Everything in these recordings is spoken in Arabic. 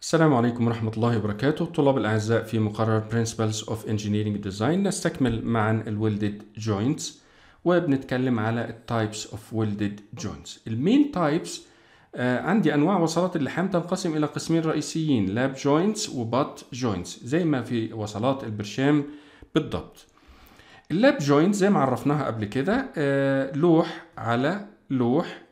السلام عليكم ورحمة الله وبركاته الطلاب الأعزاء في مقرر Principles of Engineering Design نستكمل معا الولدد جوينتس وبنتكلم على Types of Welded Joints المين تايبس آه، عندي أنواع وصلات اللحام تنقسم إلى قسمين رئيسيين لاب جوينتس وبات جوينتس زي ما في وصلات البرشام بالضبط اللاب Joints زي ما عرفناها قبل كده آه، لوح على لوح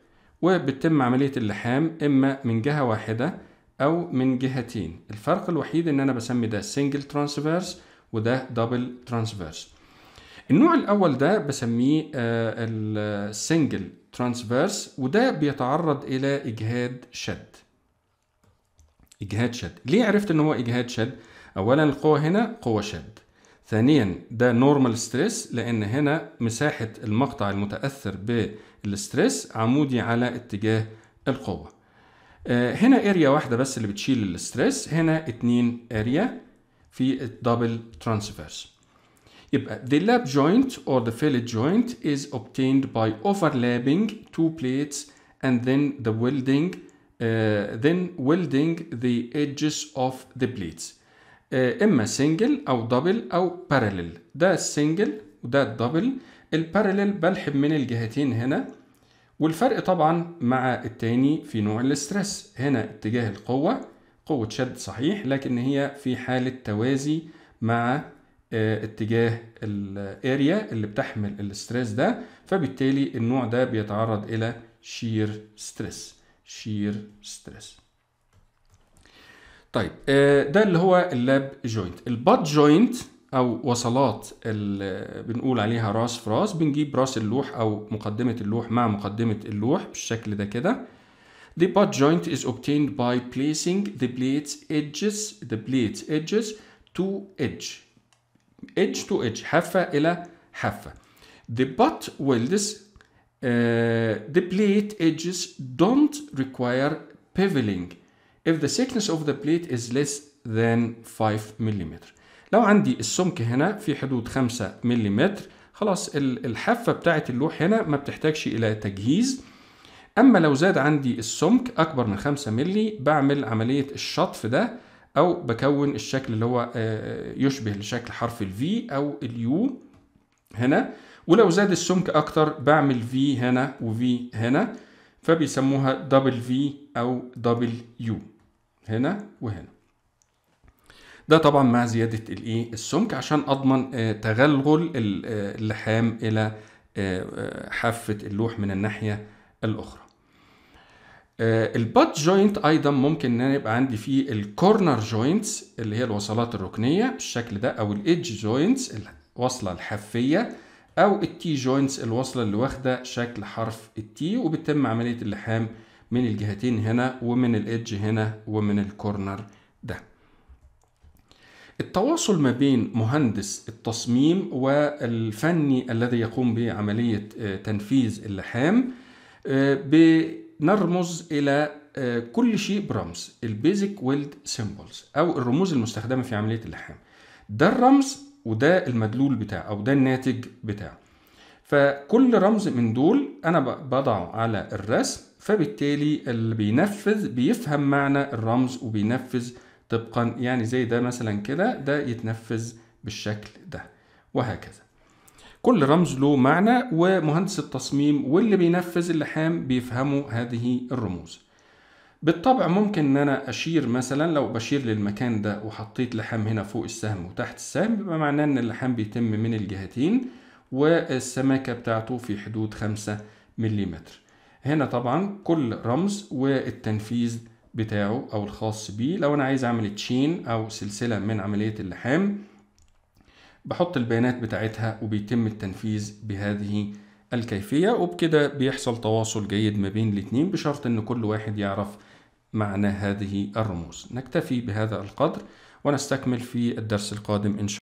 وبتتم عملية اللحام إما من جهة واحدة او من جهتين الفرق الوحيد ان انا بسمي ده سنجل ترانسفيرس وده دبل ترانسفيرس النوع الاول ده بسميه آه، السنجل ترانسفيرس وده بيتعرض الى اجهاد شد اجهاد شد ليه عرفت ان هو اجهاد شد اولا القوه هنا قوه شد ثانيا ده نورمال ستريس لان هنا مساحه المقطع المتاثر بالستريس عمودي على اتجاه القوه هنا اريا واحده بس اللي بتشيل الستريس هنا اتنين اريا في الدبل ترانسفيرس يبقى the lap joint or the fillet joint is obtained by overlapping two plates and then the welding uh, then welding the edges of the plates uh, اما single او double او parallel ده السنجل وده الدبل البارلل بلحب من الجهتين هنا والفرق طبعا مع التاني في نوع الاسترس هنا اتجاه القوة قوة شد صحيح لكن هي في حالة توازي مع آه، اتجاه الاريا اللي بتحمل الاسترس ده فبالتالي النوع ده بيتعرض الى شير ستريس شير ستريس طيب آه، ده اللي هو اللاب جوينت الباد جوينت او وصلات اللي بنقول عليها راس في راس بنجيب راس اللوح او مقدمه اللوح مع مقدمه اللوح بالشكل ده كده The butt joint is obtained by placing the plate's edges the blade's edges to edge edge to edge حافة إلى حافة The butt welds uh, the plate edges don't require pivoting if the thickness of the plate is less than 5 millimeter لو عندي السمك هنا في حدود 5 ملم خلاص الحافة بتاعة اللوح هنا ما بتحتاجش إلى تجهيز أما لو زاد عندي السمك أكبر من 5 ملي بعمل عملية الشطف ده أو بكون الشكل اللي هو آه، آه، يشبه لشكل حرف V أو اليو هنا ولو زاد السمك أكتر بعمل V هنا وV هنا فبيسموها دبل في أو دبل يو هنا وهنا ده طبعا مع زياده e، السمك عشان اضمن آه، تغلغل آه، اللحام الى آه، حافه اللوح من الناحيه الاخرى البات جوينت ايضا ممكن ان انا يبقى عندي فيه الكورنر جوينتس اللي هي الوصلات الركنيه بالشكل ده او الايدج جوينتس الوصله الحافيه او التي جوينتس الوصله اللي واخده شكل حرف التي وبتتم عمليه اللحام من الجهتين هنا ومن الايدج هنا ومن الكورنر ده التواصل ما بين مهندس التصميم والفني الذي يقوم بعملية آه، تنفيذ اللحام آه، بنرمز إلى آه، كل شيء برمز البيزك ويلد سيمبلز أو الرموز المستخدمة في عملية اللحام ده الرمز وده المدلول بتاعه أو ده الناتج بتاعه فكل رمز من دول أنا بضعه على الرسم فبالتالي اللي بينفذ بيفهم معنى الرمز وبينفذ طبقا يعني زي ده مثلا كده ده يتنفذ بالشكل ده وهكذا كل رمز له معنى ومهندس التصميم واللي بينفذ اللحام بيفهموا هذه الرموز بالطبع ممكن ان انا اشير مثلا لو بشير للمكان ده وحطيت لحام هنا فوق السهم وتحت السهم يبقى معناه ان اللحام بيتم من الجهتين والسماكة بتاعته في حدود 5 ملم هنا طبعا كل رمز والتنفيذ بتاعه او الخاص بيه لو انا عايز اعمل تشين او سلسله من عمليه اللحام بحط البيانات بتاعتها وبيتم التنفيذ بهذه الكيفيه وبكده بيحصل تواصل جيد ما بين الاتنين بشرط ان كل واحد يعرف معنى هذه الرموز نكتفي بهذا القدر ونستكمل في الدرس القادم ان شاء الله